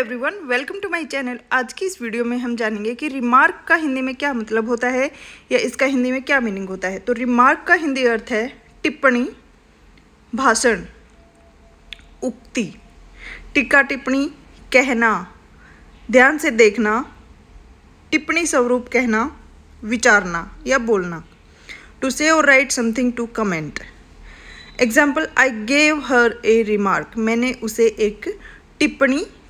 everyone welcome to my channel आज की इस वीडियो में हम जानेंगे कि रिमार्क का हिंदी में क्या मतलब होता है या इसका हिंदी में क्या मीनिंग होता है तो रिमार्क का हिंदी अर्थ है टिप्पणी भाषण उक्ति टिक्का टिप्पणी कहना ध्यान से देखना टिप्पणी स्वरूप कहना विचारना या बोलना टू से और write something to comment example I gave her a remark मैंने उसे एक टिप्पणी